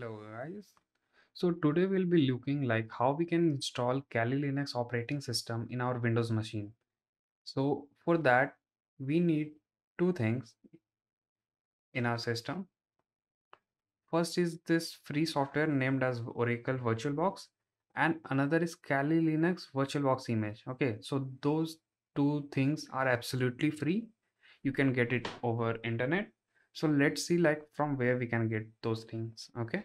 Hello guys. So today we'll be looking like how we can install Kali Linux operating system in our Windows machine. So for that we need two things in our system. First is this free software named as Oracle VirtualBox and another is Kali Linux VirtualBox image. Okay, so those two things are absolutely free. You can get it over internet so let's see like from where we can get those things okay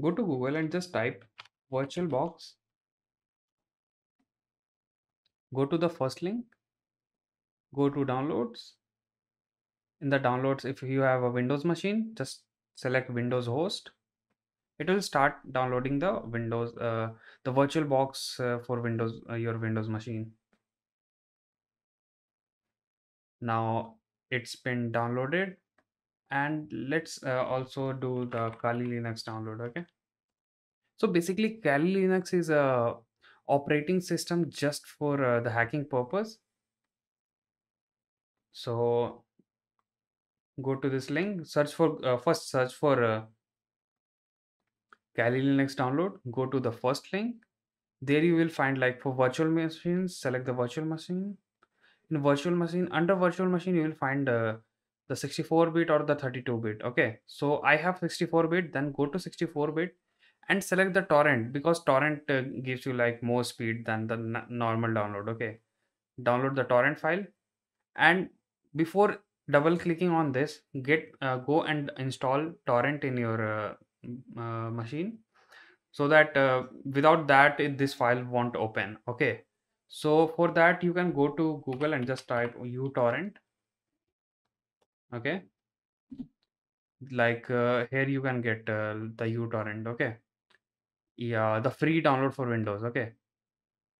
go to google and just type Virtual Box. go to the first link go to downloads in the downloads if you have a windows machine just select windows host it will start downloading the windows uh, the Virtual uh, for windows uh, your windows machine now it's been downloaded and let's uh, also do the kali linux download okay so basically kali linux is a operating system just for uh, the hacking purpose so go to this link search for uh, first search for uh, Kali Linux download, go to the first link. There you will find like for virtual machines, select the virtual machine. In virtual machine, under virtual machine, you will find uh, the 64 bit or the 32 bit. Okay, so I have 64 bit, then go to 64 bit and select the torrent because torrent uh, gives you like more speed than the normal download. Okay, download the torrent file and before double clicking on this, get uh, go and install torrent in your uh, uh, machine so that uh, without that it, this file won't open okay so for that you can go to google and just type utorrent okay like uh, here you can get uh, the utorrent okay yeah the free download for windows okay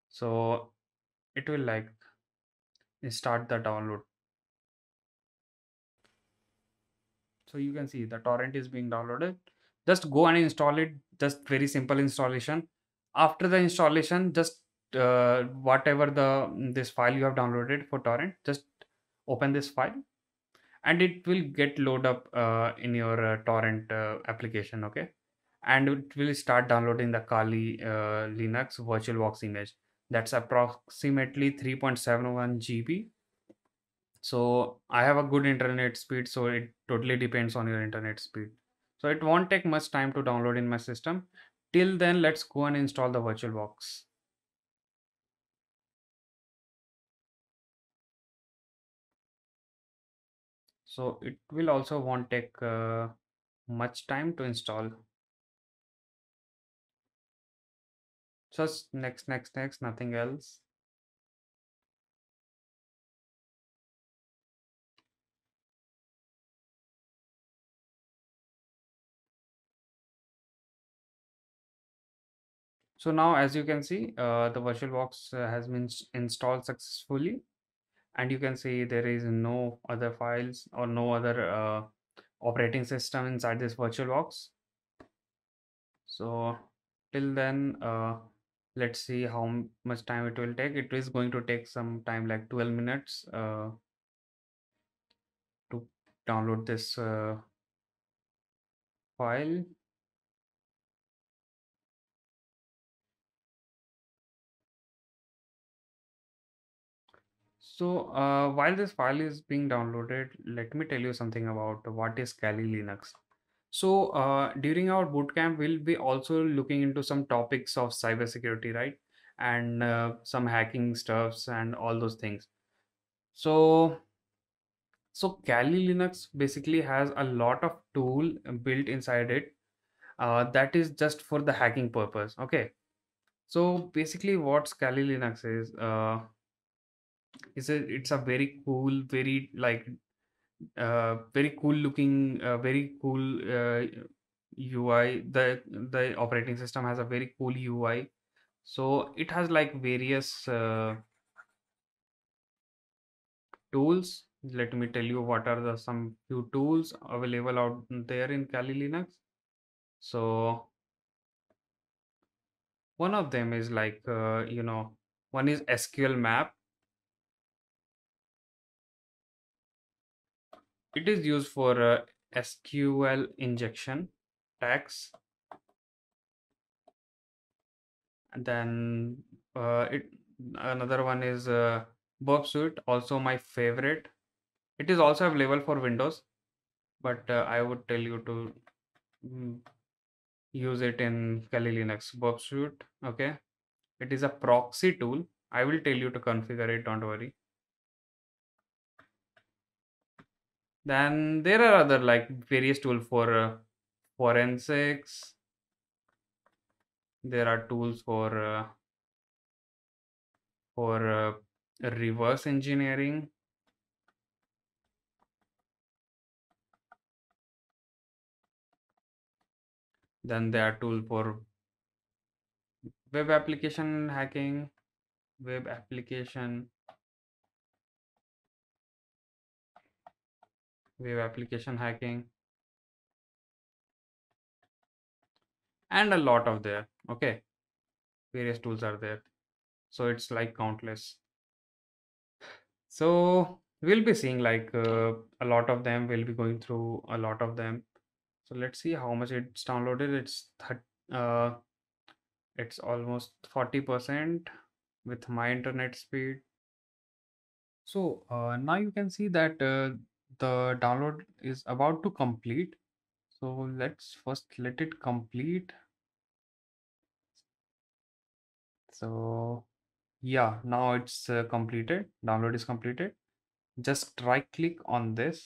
so it will like start the download so you can see the torrent is being downloaded just go and install it just very simple installation after the installation just uh, whatever the mm, this file you have downloaded for torrent just open this file and it will get load up uh, in your uh, torrent uh, application okay and it will start downloading the kali uh, linux virtualbox image that's approximately 3.71 gb so i have a good internet speed so it totally depends on your internet speed so it won't take much time to download in my system. Till then, let's go and install the VirtualBox. So it will also won't take uh, much time to install. Just next, next, next, nothing else. So now as you can see, uh, the VirtualBox box uh, has been installed successfully and you can see there is no other files or no other uh, operating system inside this VirtualBox. So till then, uh, let's see how much time it will take. It is going to take some time like 12 minutes uh, to download this file. So uh, while this file is being downloaded, let me tell you something about what is Kali Linux. So uh, during our bootcamp, we'll be also looking into some topics of cybersecurity, right? And uh, some hacking stuffs and all those things. So, so Kali Linux basically has a lot of tool built inside it uh, that is just for the hacking purpose. Okay. So basically, what Kali Linux is. Uh, it's a it's a very cool very like uh very cool looking uh, very cool uh, ui the the operating system has a very cool ui so it has like various uh, tools let me tell you what are the some few tools available out there in kali linux so one of them is like uh, you know one is sql map It is used for uh, SQL injection, tags, and then uh, it another one is uh, Burp Suite, also my favorite. It is also available for Windows, but uh, I would tell you to mm, use it in Kali Linux. Burp Suite, okay. It is a proxy tool. I will tell you to configure it, don't worry. Then there are other like various tools for uh, forensics. There are tools for uh, for uh, reverse engineering. Then there are tools for web application hacking, web application we have application hacking and a lot of there okay various tools are there so it's like countless so we'll be seeing like uh, a lot of them we'll be going through a lot of them so let's see how much it's downloaded it's uh it's almost 40 percent with my internet speed so uh, now you can see that uh, the download is about to complete so let's first let it complete so yeah now it's uh, completed download is completed just right click on this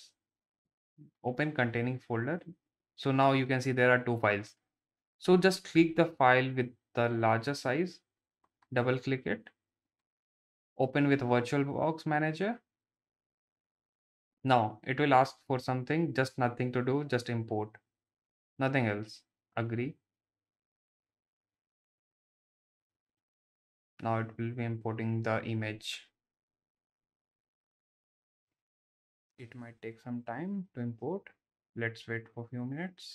open containing folder so now you can see there are two files so just click the file with the larger size double click it open with virtualbox manager now it will ask for something, just nothing to do, just import. Nothing else. Agree. Now it will be importing the image. It might take some time to import. Let's wait for a few minutes.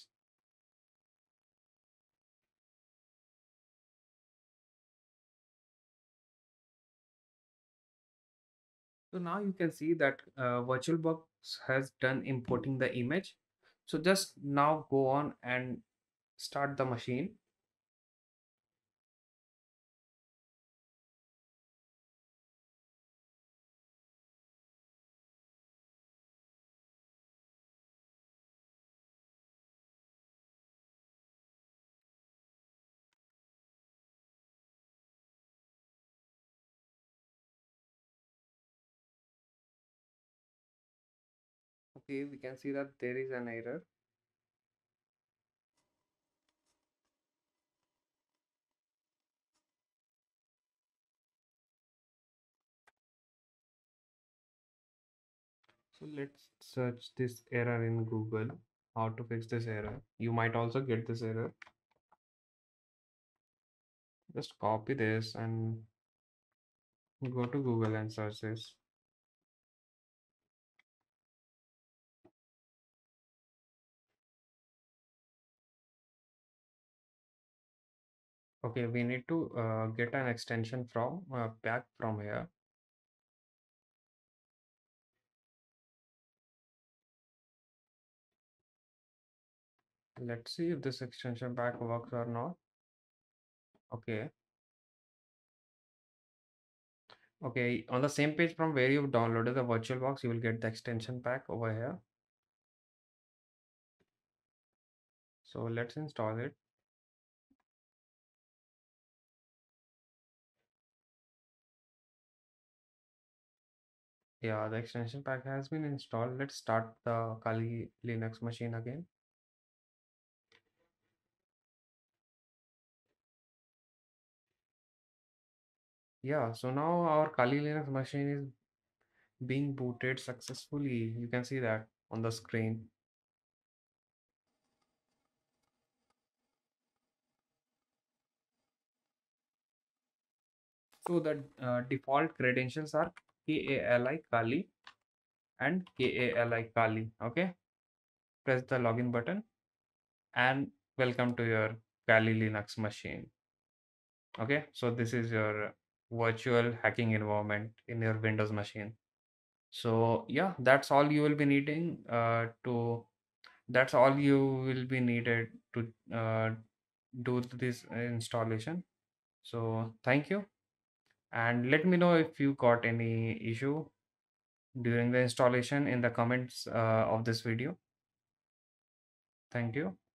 So now you can see that uh, VirtualBox has done importing the image. So just now go on and start the machine. see we can see that there is an error so let's search this error in google how to fix this error you might also get this error just copy this and go to google and search this okay we need to uh, get an extension from uh, back from here let's see if this extension back works or not okay okay on the same page from where you've downloaded the Virtual Box, you will get the extension pack over here so let's install it Yeah, the extension pack has been installed. Let's start the Kali Linux machine again. Yeah, so now our Kali Linux machine is being booted successfully. You can see that on the screen. So the uh, default credentials are K-A-L-I Kali and K-A-L-I Kali. Okay. Press the login button and welcome to your Kali Linux machine. Okay. So this is your virtual hacking environment in your Windows machine. So yeah, that's all you will be needing uh, to, that's all you will be needed to uh, do this installation. So thank you and let me know if you got any issue during the installation in the comments uh, of this video. Thank you.